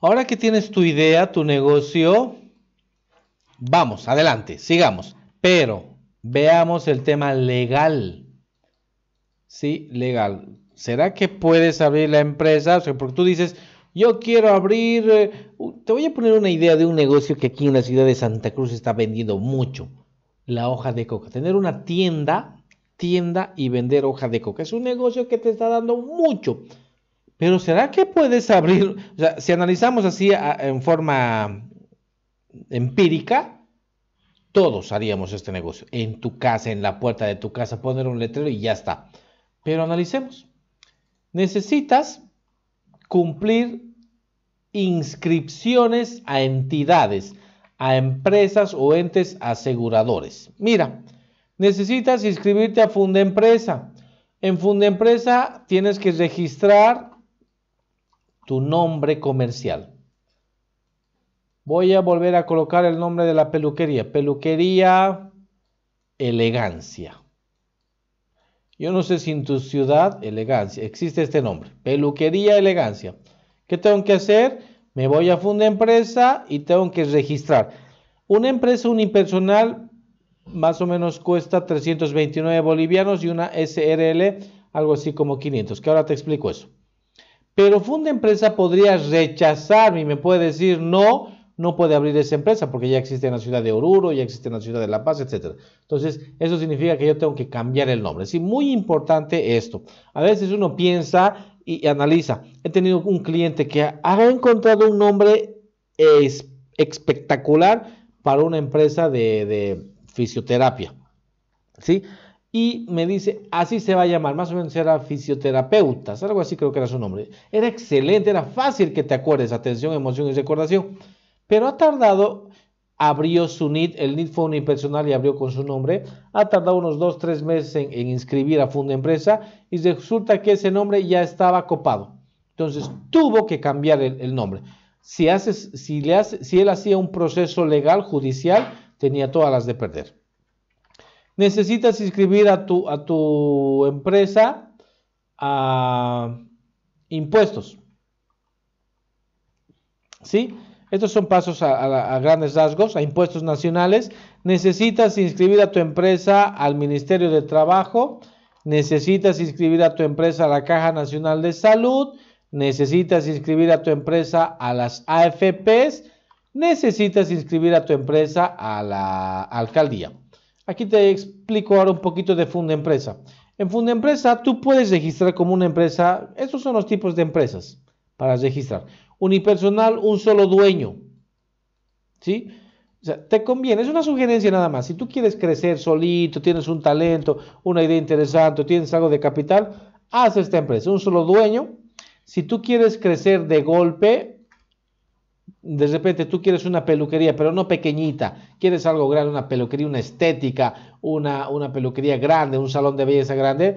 Ahora que tienes tu idea, tu negocio, vamos, adelante, sigamos. Pero veamos el tema legal. Sí, legal. ¿Será que puedes abrir la empresa? porque tú dices, yo quiero abrir, eh, te voy a poner una idea de un negocio que aquí en la ciudad de Santa Cruz está vendiendo mucho, la hoja de coca. Tener una tienda, tienda y vender hoja de coca. Es un negocio que te está dando mucho. Pero ¿será que puedes abrir? si analizamos así en forma empírica, todos haríamos este negocio. En tu casa, en la puerta de tu casa, poner un letrero y ya está. Pero analicemos. Necesitas cumplir inscripciones a entidades, a empresas o entes aseguradores. Mira, necesitas inscribirte a Fundempresa. En Fundempresa tienes que registrar tu nombre comercial. Voy a volver a colocar el nombre de la peluquería. Peluquería Elegancia. Yo no sé si en tu ciudad, Elegancia, existe este nombre. Peluquería Elegancia. ¿Qué tengo que hacer? Me voy a Funda Empresa y tengo que registrar. Una empresa unipersonal más o menos cuesta 329 bolivianos y una SRL algo así como 500. Que ahora te explico eso. Pero Funda Empresa podría rechazarme y me puede decir no, no puede abrir esa empresa porque ya existe en la ciudad de Oruro, ya existe en la ciudad de La Paz, etc. Entonces, eso significa que yo tengo que cambiar el nombre. Sí, muy importante esto. A veces uno piensa y analiza. He tenido un cliente que ha encontrado un nombre espectacular para una empresa de, de fisioterapia. ¿Sí? y me dice, así se va a llamar, más o menos era fisioterapeuta, algo así creo que era su nombre. Era excelente, era fácil que te acuerdes, atención, emoción y recordación. Pero ha tardado, abrió su NIT, el NIT fue un impersonal y abrió con su nombre, ha tardado unos 2, 3 meses en, inscribir a Funda Empresa y resulta que ese nombre ya estaba copado. Entonces tuvo que cambiar el, nombre. Si, haces, si, le hace, si él hacía un proceso legal, judicial, tenía todas las de perder necesitas inscribir a tu, a tu empresa a impuestos. ¿Sí? Estos son pasos a, grandes rasgos, a impuestos nacionales. Necesitas inscribir a tu empresa al Ministerio de Trabajo, necesitas inscribir a tu empresa a la Caja Nacional de Salud, necesitas inscribir a tu empresa a las AFPs, necesitas inscribir a tu empresa a la alcaldía. Aquí te explico ahora un poquito de Funda Empresa. En Funda Empresa tú puedes registrar como una empresa, estos son los tipos de empresas para registrar. Unipersonal, un solo dueño. ¿Sí? O sea, te conviene, es una sugerencia nada más. Si tú quieres crecer solito, tienes un talento, una idea interesante, tienes algo de capital, haz esta empresa, un solo dueño. Si tú quieres crecer de golpe, de repente tú quieres una peluquería, pero no pequeñita, quieres algo grande, una peluquería, una estética, una, una peluquería grande, un salón de belleza grande,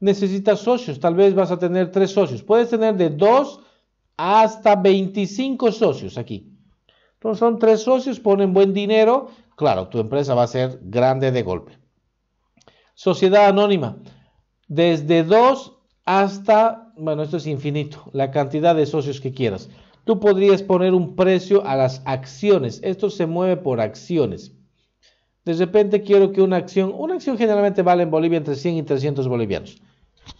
necesitas socios, tal vez vas a tener tres socios, puedes tener de dos hasta 25 socios aquí. Entonces son tres socios, ponen buen dinero, claro, tu empresa va a ser grande de golpe. Sociedad anónima, desde dos hasta, bueno, esto es infinito, la cantidad de socios que quieras tú podrías poner un precio a las acciones. Esto se mueve por acciones. De repente quiero que una acción, una acción generalmente vale en Bolivia entre 100 y 300 bolivianos.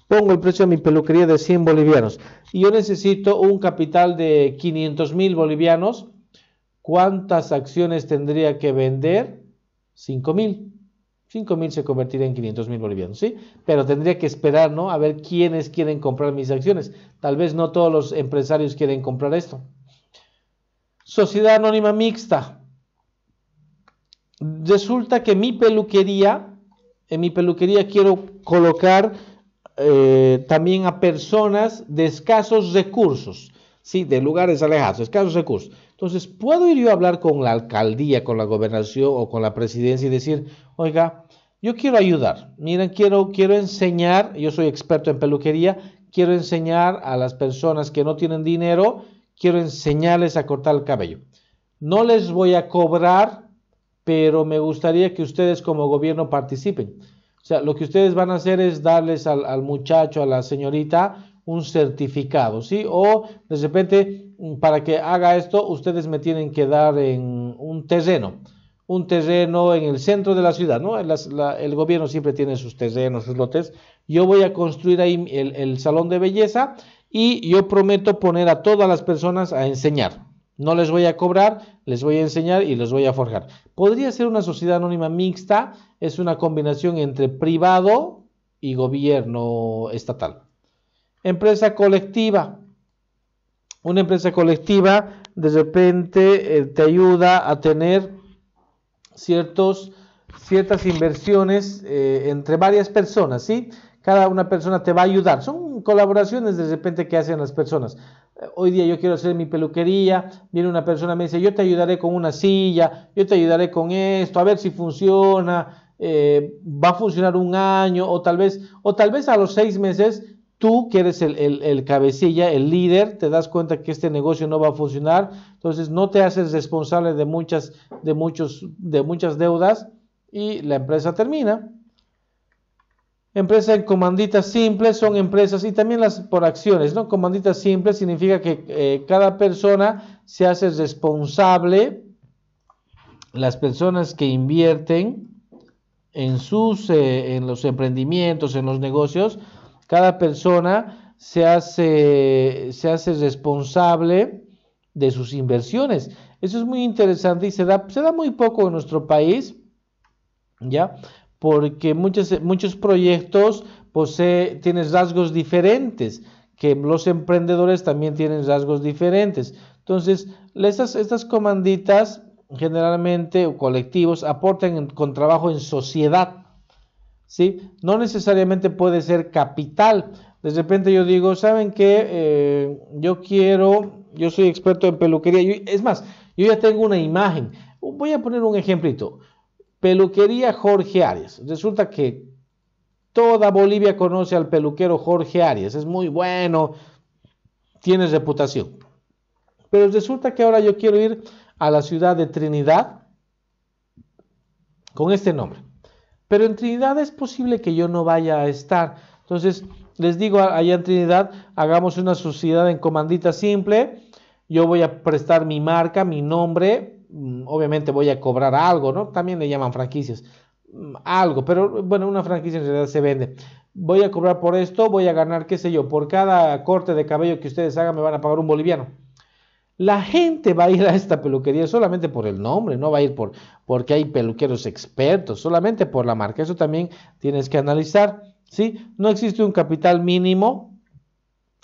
Pongo el precio de mi peluquería de 100 bolivianos y yo necesito un capital de 500 mil bolivianos. ¿Cuántas acciones tendría que vender? 5 mil. 5.000 se convertiría en 500.000 bolivianos, ¿sí? Pero tendría que esperar, ¿no? A ver quiénes quieren comprar mis acciones. Tal vez no todos los empresarios quieren comprar esto. Sociedad Anónima Mixta. Resulta que mi peluquería, en mi peluquería quiero colocar eh, también a personas de escasos recursos, ¿sí? De lugares alejados, escasos recursos. Entonces, ¿puedo ir yo a hablar con la alcaldía, con la gobernación o con la presidencia y decir, oiga, yo quiero ayudar, miren, quiero, quiero enseñar, yo soy experto en peluquería, quiero enseñar a las personas que no tienen dinero, quiero enseñarles a cortar el cabello. No les voy a cobrar, pero me gustaría que ustedes como gobierno participen. O sea, lo que ustedes van a hacer es darles al, al muchacho, a la señorita, un certificado, ¿sí? O de repente, mm, para que haga esto, ustedes me tienen que dar en un terreno, un terreno en el centro de la ciudad, ¿no? el gobierno siempre tiene sus terrenos, sus lotes. Yo voy a construir ahí el, el salón de belleza y yo prometo poner a todas las personas a enseñar. No les voy a cobrar, les voy a enseñar y les voy a forjar. Podría ser una sociedad anónima mixta, es una combinación entre privado y gobierno estatal. Empresa colectiva. Una empresa colectiva de repente eh, te ayuda a tener ciertos, ciertas inversiones eh, entre varias personas, ¿sí? Cada una persona te va a ayudar. Son colaboraciones de repente que hacen las personas. Eh, hoy día yo quiero hacer mi peluquería, viene una persona y me dice, yo te ayudaré con una silla, yo te ayudaré con esto, a ver si funciona, va a funcionar un año o tal vez, o tal vez a los seis meses tú que eres el, cabecilla, el líder, te das cuenta que este negocio no va a funcionar, entonces no te haces responsable de muchas, de muchos, de muchas deudas y la empresa termina. Empresas en comanditas simples son empresas y también las por acciones, ¿no? Comanditas simples significa que eh, cada persona se hace responsable, las personas que invierten en sus, eh, en los emprendimientos, en los negocios, cada persona se hace, se hace responsable de sus inversiones. Eso es muy interesante y se da, se da muy poco en nuestro país, ¿ya? Porque muchos, muchos proyectos pues, tienen rasgos diferentes, que los emprendedores también tienen rasgos diferentes. Entonces, estas comanditas generalmente o colectivos aportan con trabajo en sociedad, no necesariamente puede ser capital. De repente yo digo, ¿saben qué? Eh, yo quiero, yo soy experto en peluquería. es más, yo ya tengo una imagen. Voy a poner un ejemplito. Peluquería Jorge Arias. Resulta que toda Bolivia conoce al peluquero Jorge Arias. Es muy bueno, tiene reputación. Pero resulta que ahora yo quiero ir a la ciudad de Trinidad con este nombre. Pero en Trinidad es posible que yo no vaya a estar. Entonces, les digo, allá en Trinidad, hagamos una sociedad en comandita simple. Yo voy a prestar mi marca, mi nombre. Mm, obviamente voy a cobrar algo, ¿no? También le llaman franquicias. Mm, algo, pero bueno, una franquicia en realidad se vende. Voy a cobrar por esto, voy a ganar, qué sé yo, por cada corte de cabello que ustedes hagan me van a pagar un boliviano. La gente va a ir a esta peluquería solamente por el nombre, no va a ir por, porque hay peluqueros expertos, solamente por la marca. Eso también tienes que analizar, ¿sí? No existe un capital mínimo,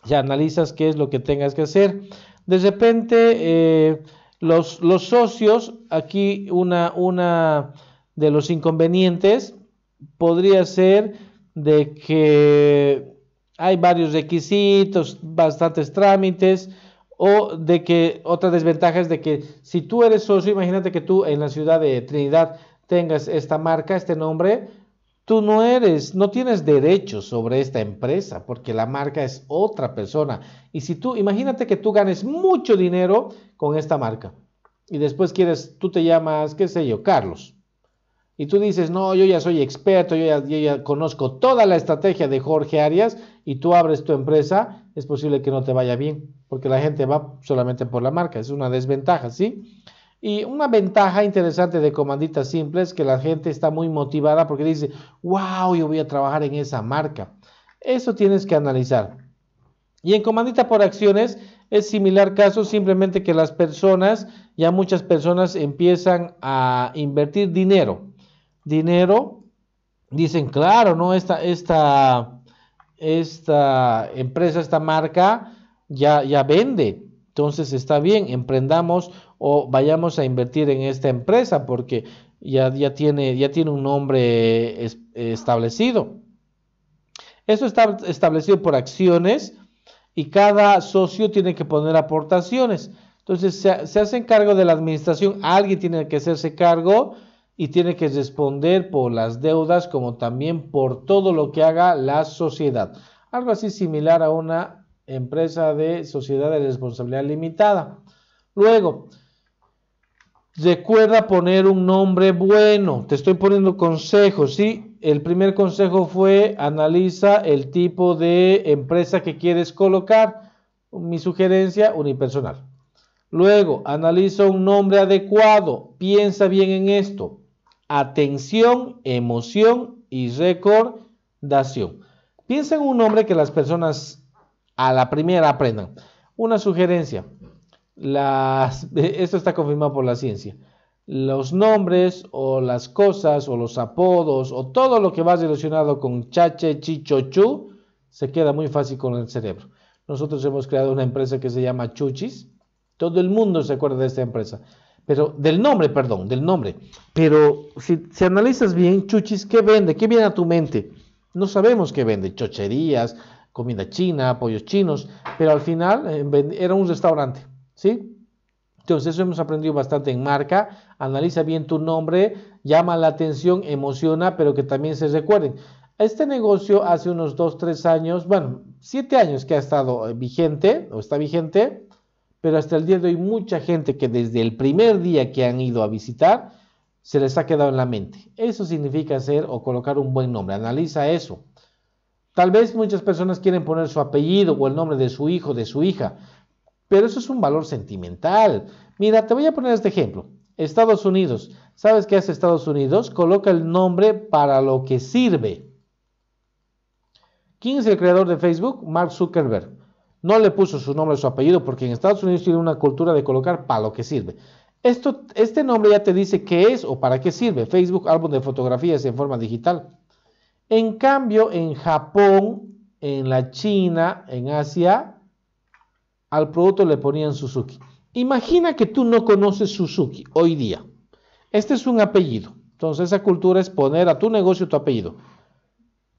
ya analizas qué es lo que tengas que hacer. De repente, eh, los, los, socios, aquí una, una de los inconvenientes podría ser de que hay varios requisitos, bastantes trámites, o de que otra desventaja es de que si tú eres socio, imagínate que tú en la ciudad de Trinidad tengas esta marca, este nombre, tú no eres, no tienes derechos sobre esta empresa porque la marca es otra persona. Y si tú, imagínate que tú ganes mucho dinero con esta marca y después quieres, tú te llamas, qué sé yo, Carlos. Y tú dices, no, yo ya soy experto, yo ya, ya conozco toda la estrategia de Jorge Arias y tú abres tu empresa es posible que no te vaya bien, porque la gente va solamente por la marca, es una desventaja, ¿sí? Y una ventaja interesante de comanditas simples es que la gente está muy motivada porque dice, wow, yo voy a trabajar en esa marca. Eso tienes que analizar. Y en comandita por acciones es similar caso, simplemente que las personas, ya muchas personas empiezan a invertir dinero. Dinero, dicen, claro, ¿no? Esta, esta, esta empresa, esta marca ya, ya vende. Entonces está bien, emprendamos o vayamos a invertir en esta empresa porque ya, ya, tiene, ya tiene un nombre establecido. Eso está establecido por acciones y cada socio tiene que poner aportaciones. Entonces se, se hacen cargo de la administración, alguien tiene que hacerse cargo y tiene que responder por las deudas como también por todo lo que haga la sociedad. Algo así similar a una empresa de sociedad de responsabilidad limitada. Luego, recuerda poner un nombre bueno. Te estoy poniendo consejos, ¿sí? El primer consejo fue analiza el tipo de empresa que quieres colocar. Mi sugerencia, unipersonal. Luego, analiza un nombre adecuado. Piensa bien en esto atención, emoción y recordación. Piensa en un nombre que las personas a la primera aprendan. Una sugerencia. esto está confirmado por la ciencia. Los nombres o las cosas o los apodos o todo lo que va relacionado con chache, chicho, chu, se queda muy fácil con el cerebro. Nosotros hemos creado una empresa que se llama Chuchis. Todo el mundo se acuerda de esta empresa pero del nombre, perdón, del nombre. Pero si, analizas bien, chuchis, ¿qué vende? ¿Qué viene a tu mente? No sabemos qué vende, chocherías, comida china, pollos chinos, pero al final eh, era un restaurante, ¿sí? Entonces eso hemos aprendido bastante en marca, analiza bien tu nombre, llama la atención, emociona, pero que también se recuerden. Este negocio hace unos 2, 3 años, bueno, 7 años que ha estado eh, vigente o está vigente, pero hasta el día de hoy mucha gente que desde el primer día que han ido a visitar se les ha quedado en la mente. Eso significa hacer o colocar un buen nombre. Analiza eso. Tal vez muchas personas quieren poner su apellido o el nombre de su hijo, de su hija, pero eso es un valor sentimental. Mira, te voy a poner este ejemplo. Estados Unidos. ¿Sabes qué hace Estados Unidos? Coloca el nombre para lo que sirve. ¿Quién es el creador de Facebook? Mark Zuckerberg. No le puso su nombre o su apellido porque en Estados Unidos tiene una cultura de colocar para lo que sirve. Esto, este nombre ya te dice qué es o para qué sirve. Facebook, álbum de fotografías en forma digital. En cambio, en Japón, en la China, en Asia, al producto le ponían Suzuki. Imagina que tú no conoces Suzuki hoy día. Este es un apellido. Entonces esa cultura es poner a tu negocio tu apellido.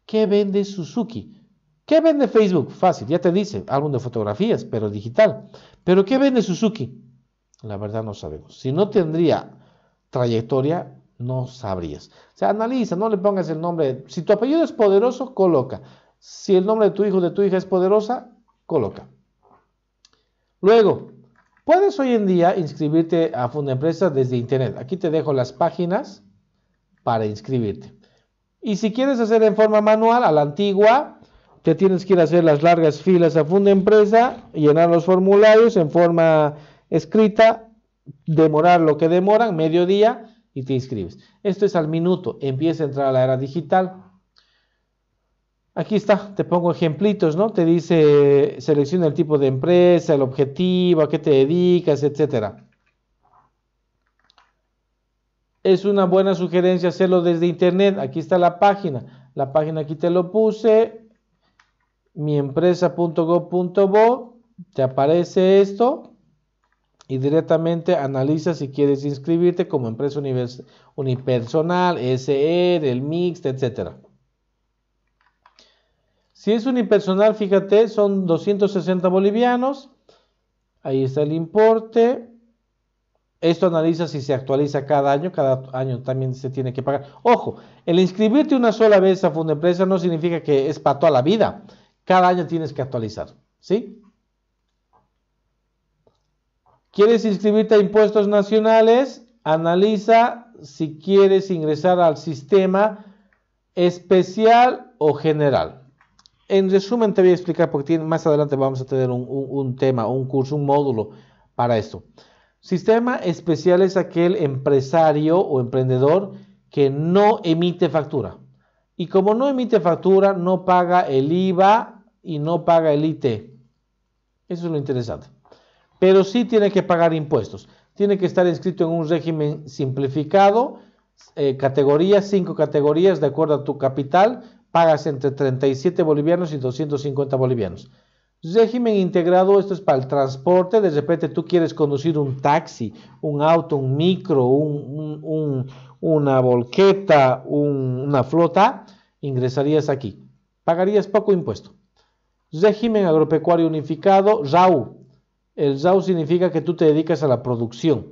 ¿Qué vende Suzuki? ¿Qué vende Facebook? Fácil, ya te dice, álbum de fotografías, pero digital. ¿Pero qué vende Suzuki? La verdad no sabemos. Si no tendría trayectoria, no sabrías. O sea, analiza, no le pongas el nombre. Si tu apellido es poderoso, coloca. Si el nombre de tu hijo o de tu hija es poderosa, coloca. Luego, puedes hoy en día inscribirte a Empresa desde internet. Aquí te dejo las páginas para inscribirte. Y si quieres hacer en forma manual, a la antigua, te tienes que ir a hacer las largas filas a Funda Empresa, llenar los formularios en forma escrita, demorar lo que demoran, mediodía, y te inscribes. Esto es al minuto, empieza a entrar a la era digital. Aquí está, te pongo ejemplitos, ¿no? Te dice, selecciona el tipo de empresa, el objetivo, a qué te dedicas, etc. Es una buena sugerencia hacerlo desde internet. Aquí está la página. La página aquí te lo puse miempresa.gov.bo, te aparece esto y directamente analiza si quieres inscribirte como empresa unipersonal, Sr, e, el mixte etc Si es unipersonal, fíjate, son 260 bolivianos. Ahí está el importe. Esto analiza si se actualiza cada año. Cada año también se tiene que pagar. Ojo, el inscribirte una sola vez a Empresa no significa que es para toda la vida. Cada año tienes que actualizar, ¿sí? ¿Quieres inscribirte a impuestos nacionales? Analiza si quieres ingresar al sistema especial o general. En resumen te voy a explicar porque más adelante vamos a tener un, un tema, un curso, un módulo para esto. Sistema especial es aquel empresario o emprendedor que no emite factura. Y como no emite factura, no paga el IVA y no paga el IT. Eso es lo interesante. Pero sí tiene que pagar impuestos. Tiene que estar inscrito en un régimen simplificado, eh, categorías, cinco categorías de acuerdo a tu capital. Pagas entre 37 bolivianos y 250 bolivianos. Régimen integrado, esto es para el transporte. De repente tú quieres conducir un taxi, un auto, un micro, una volqueta, una flota, ingresarías aquí. Pagarías poco impuesto. Régimen agropecuario unificado, RAU. El RAU significa que tú te dedicas a la producción.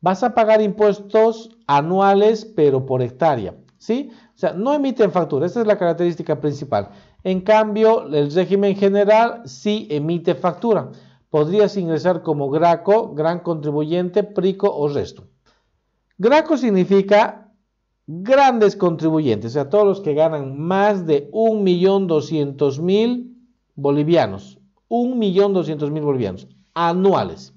Vas a pagar impuestos anuales, pero por hectárea. ¿Sí? O sea, no emiten factura, esta es la característica principal. En cambio, el régimen general sí emite factura. Podrías ingresar como GRACO, gran contribuyente, PRICO o resto. GRACO significa grandes contribuyentes, o sea, todos los que ganan más de 1.200.000 bolivianos, 1.200.000 bolivianos anuales.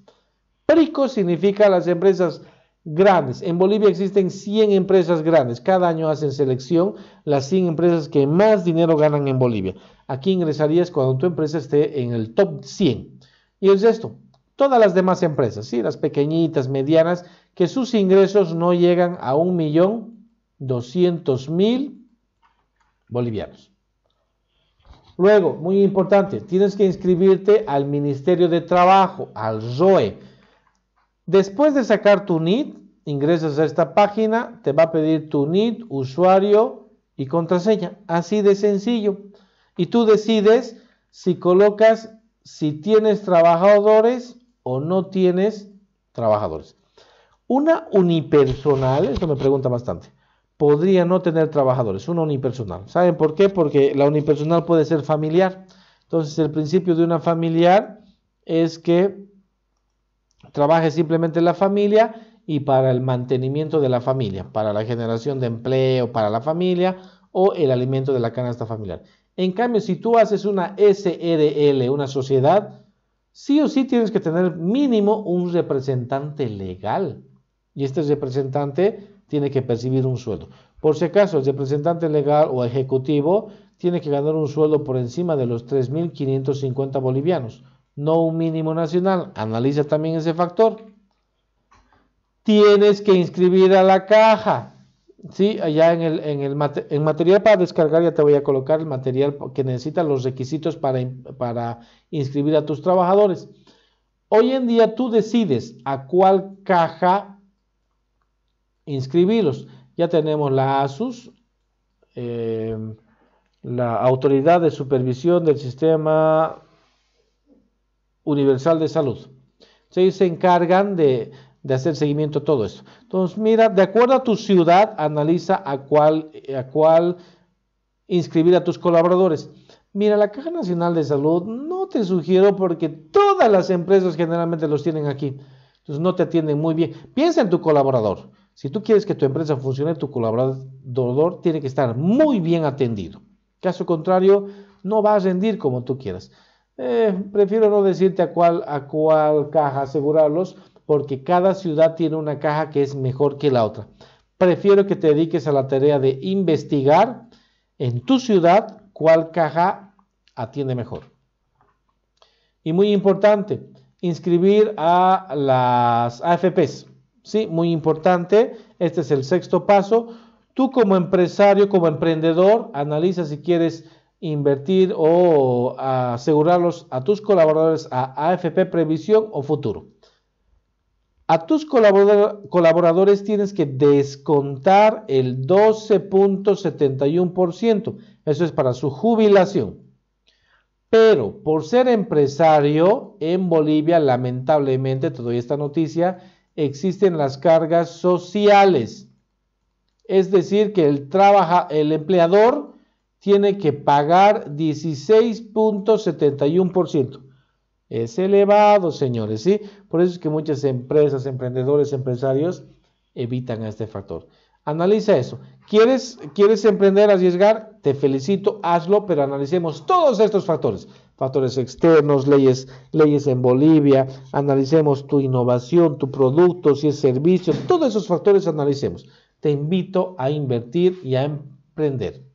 Prico significa las empresas grandes. En Bolivia existen 100 empresas grandes. Cada año hacen selección las 100 empresas que más dinero ganan en Bolivia. Aquí ingresarías cuando tu empresa esté en el top 100. Y es esto. Todas las demás empresas, ¿sí? las pequeñitas, medianas, que sus ingresos no llegan a 1.200.000 bolivianos. Luego, muy importante, tienes que inscribirte al Ministerio de Trabajo, al ROE. Después de sacar tu NIT, ingresas a esta página, te va a pedir tu NIT, usuario y contraseña. Así de sencillo. Y tú decides si colocas si tienes trabajadores o no tienes trabajadores. Una unipersonal, esto me pregunta bastante podría no tener trabajadores, una unipersonal. ¿Saben por qué? Porque la unipersonal puede ser familiar. Entonces el principio de una familiar es que trabaje simplemente la familia y para el mantenimiento de la familia, para la generación de empleo para la familia o el alimento de la canasta familiar. En cambio, si tú haces una SRL, e una sociedad, sí o sí tienes que tener mínimo un representante legal. Y este representante tiene que percibir un sueldo. Por si acaso, el representante legal o ejecutivo tiene que ganar un sueldo por encima de los 3.550 bolivianos, no un mínimo nacional. Analiza también ese factor. Tienes que inscribir a la caja. Sí, allá en el, en material para descargar ya te voy a colocar el material que necesita los requisitos para, para inscribir a tus trabajadores. Hoy en día tú decides a cuál caja inscribirlos. Ya tenemos la ASUS, eh, la Autoridad de Supervisión del Sistema Universal de Salud. Se encargan de, hacer seguimiento a todo esto. Entonces, mira, de acuerdo a tu ciudad, analiza a cuál, a cuál inscribir a tus colaboradores. Mira, la Caja Nacional de Salud no te sugiero porque todas las empresas generalmente los tienen aquí. Entonces no te atienden muy bien. Piensa en tu colaborador. Si tú quieres que tu empresa funcione, tu colaborador tiene que estar muy bien atendido. Caso contrario, no va a rendir como tú quieras. Eh, prefiero no decirte cuál, a cuál caja asegurarlos, porque cada ciudad tiene una caja que es mejor que la otra. Prefiero que te dediques a la tarea de investigar en tu ciudad cuál caja atiende mejor. Y muy importante, inscribir a las AFPs. Sí, muy importante. Este es el sexto paso. Tú como empresario, como emprendedor, analiza si quieres invertir o ah, asegurarlos a tus colaboradores a AFP Previsión o Futuro. A tus colaboradores tienes que descontar el 12.71%. Eso es para su jubilación. Pero por ser empresario en Bolivia, lamentablemente, te doy esta noticia, existen las cargas sociales. Es decir, que el, trabaja, el empleador tiene que pagar 16.71%. Es elevado, señores, ¿sí? Por eso es que muchas empresas, emprendedores, empresarios evitan este factor. Analiza eso. ¿Quieres, ¿Quieres emprender, arriesgar? Te felicito, hazlo, pero analicemos todos estos factores factores externos, leyes, leyes en Bolivia, analicemos tu innovación, tu producto, si es servicio, todos esos factores analicemos. Te invito a invertir y a emprender.